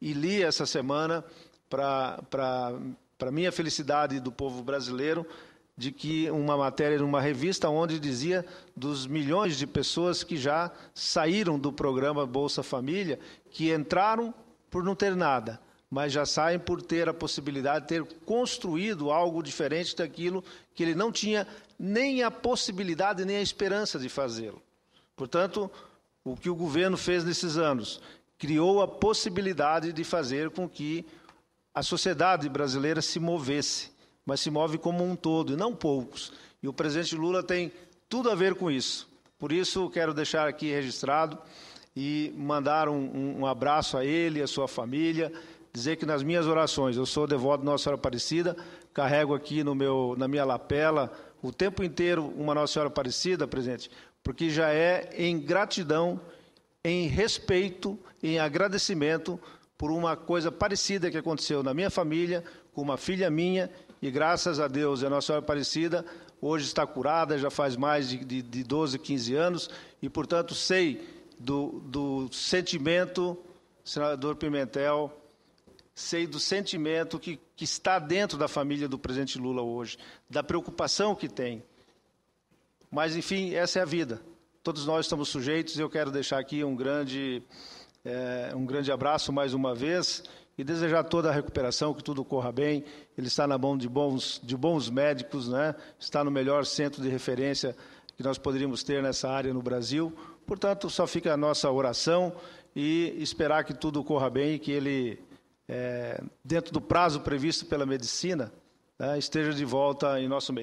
e li essa semana para minha felicidade do povo brasileiro de que uma matéria numa revista onde dizia dos milhões de pessoas que já saíram do programa Bolsa Família, que entraram por não ter nada, mas já saem por ter a possibilidade de ter construído algo diferente daquilo que ele não tinha nem a possibilidade nem a esperança de fazê-lo. Portanto, o que o governo fez nesses anos, criou a possibilidade de fazer com que a sociedade brasileira se movesse, mas se move como um todo, e não poucos. E o presidente Lula tem tudo a ver com isso. Por isso, quero deixar aqui registrado e mandar um, um abraço a ele, a sua família, dizer que nas minhas orações, eu sou devoto de Nossa Senhora Aparecida, carrego aqui no meu, na minha lapela o tempo inteiro uma Nossa Senhora Aparecida, presidente, porque já é em gratidão em respeito, em agradecimento por uma coisa parecida que aconteceu na minha família, com uma filha minha, e graças a Deus e a Nossa Senhora Aparecida, hoje está curada, já faz mais de, de, de 12, 15 anos, e portanto sei do, do sentimento, senador Pimentel, sei do sentimento que, que está dentro da família do presidente Lula hoje, da preocupação que tem. Mas, enfim, essa é a vida todos nós estamos sujeitos. Eu quero deixar aqui um grande, é, um grande abraço mais uma vez e desejar toda a recuperação, que tudo corra bem. Ele está na mão de bons, de bons médicos, né? está no melhor centro de referência que nós poderíamos ter nessa área no Brasil. Portanto, só fica a nossa oração e esperar que tudo corra bem e que ele, é, dentro do prazo previsto pela medicina, né, esteja de volta em nosso meio.